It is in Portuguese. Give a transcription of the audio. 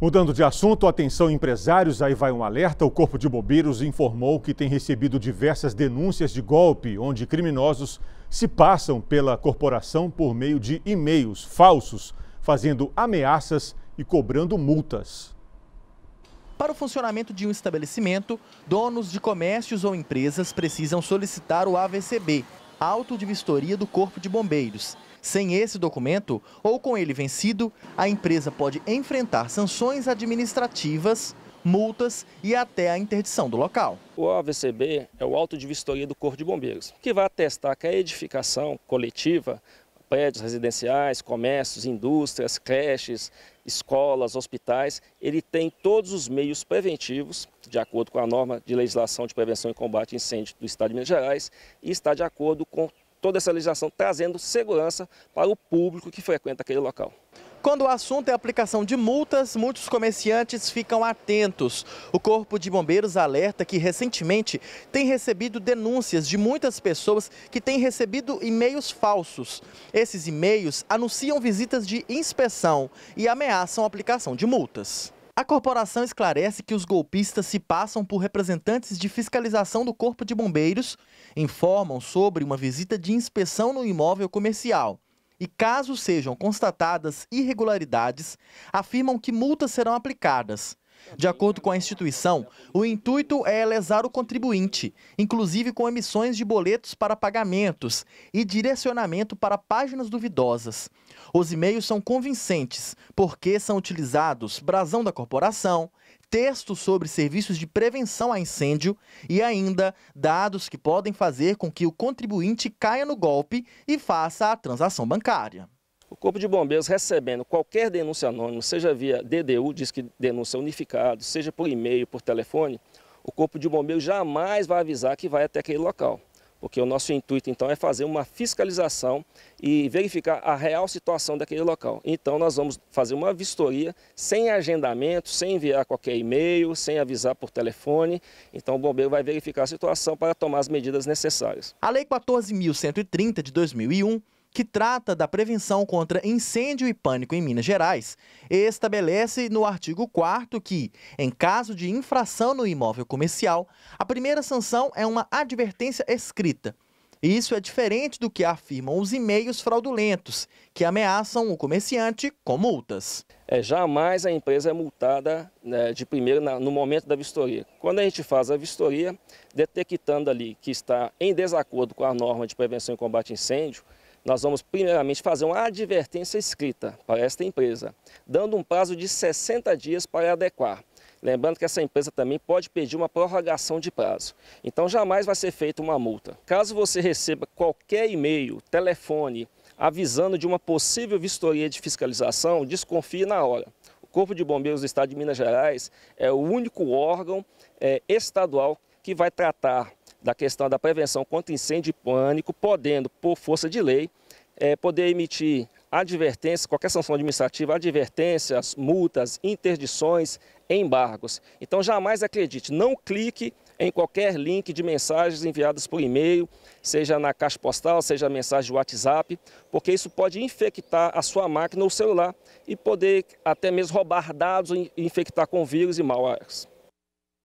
Mudando de assunto, atenção empresários, aí vai um alerta. O Corpo de Bombeiros informou que tem recebido diversas denúncias de golpe, onde criminosos se passam pela corporação por meio de e-mails falsos, fazendo ameaças e cobrando multas. Para o funcionamento de um estabelecimento, donos de comércios ou empresas precisam solicitar o AVCB, auto de vistoria do Corpo de Bombeiros. Sem esse documento, ou com ele vencido, a empresa pode enfrentar sanções administrativas, multas e até a interdição do local. O AVCB é o auto de vistoria do Corpo de Bombeiros, que vai atestar que a edificação coletiva, prédios residenciais, comércios, indústrias, creches, escolas, hospitais, ele tem todos os meios preventivos, de acordo com a norma de legislação de prevenção e combate a incêndio do Estado de Minas Gerais, e está de acordo com toda essa legislação trazendo segurança para o público que frequenta aquele local. Quando o assunto é aplicação de multas, muitos comerciantes ficam atentos. O Corpo de Bombeiros alerta que recentemente tem recebido denúncias de muitas pessoas que têm recebido e-mails falsos. Esses e-mails anunciam visitas de inspeção e ameaçam a aplicação de multas. A corporação esclarece que os golpistas se passam por representantes de fiscalização do Corpo de Bombeiros, informam sobre uma visita de inspeção no imóvel comercial e, caso sejam constatadas irregularidades, afirmam que multas serão aplicadas. De acordo com a instituição, o intuito é lesar o contribuinte, inclusive com emissões de boletos para pagamentos e direcionamento para páginas duvidosas. Os e-mails são convincentes, porque são utilizados brasão da corporação, textos sobre serviços de prevenção a incêndio e ainda dados que podem fazer com que o contribuinte caia no golpe e faça a transação bancária. O Corpo de Bombeiros recebendo qualquer denúncia anônima, seja via DDU, diz que denúncia unificado, seja por e-mail, por telefone, o Corpo de Bombeiros jamais vai avisar que vai até aquele local. Porque o nosso intuito, então, é fazer uma fiscalização e verificar a real situação daquele local. Então, nós vamos fazer uma vistoria sem agendamento, sem enviar qualquer e-mail, sem avisar por telefone. Então, o bombeiro vai verificar a situação para tomar as medidas necessárias. A Lei 14.130 de 2001 que trata da prevenção contra incêndio e pânico em Minas Gerais, estabelece no artigo 4 que, em caso de infração no imóvel comercial, a primeira sanção é uma advertência escrita. Isso é diferente do que afirmam os e-mails fraudulentos, que ameaçam o comerciante com multas. É, jamais a empresa é multada né, de primeiro na, no momento da vistoria. Quando a gente faz a vistoria, detectando ali que está em desacordo com a norma de prevenção e combate a incêndio, nós vamos primeiramente fazer uma advertência escrita para esta empresa, dando um prazo de 60 dias para adequar. Lembrando que essa empresa também pode pedir uma prorrogação de prazo. Então jamais vai ser feita uma multa. Caso você receba qualquer e-mail, telefone, avisando de uma possível vistoria de fiscalização, desconfie na hora. O Corpo de Bombeiros do Estado de Minas Gerais é o único órgão é, estadual que vai tratar da questão da prevenção contra incêndio e pânico, podendo, por força de lei, é, poder emitir advertências, qualquer sanção administrativa, advertências, multas, interdições, embargos. Então jamais acredite, não clique em qualquer link de mensagens enviadas por e-mail, seja na caixa postal, seja mensagem de WhatsApp, porque isso pode infectar a sua máquina ou celular e poder até mesmo roubar dados e infectar com vírus e malwares.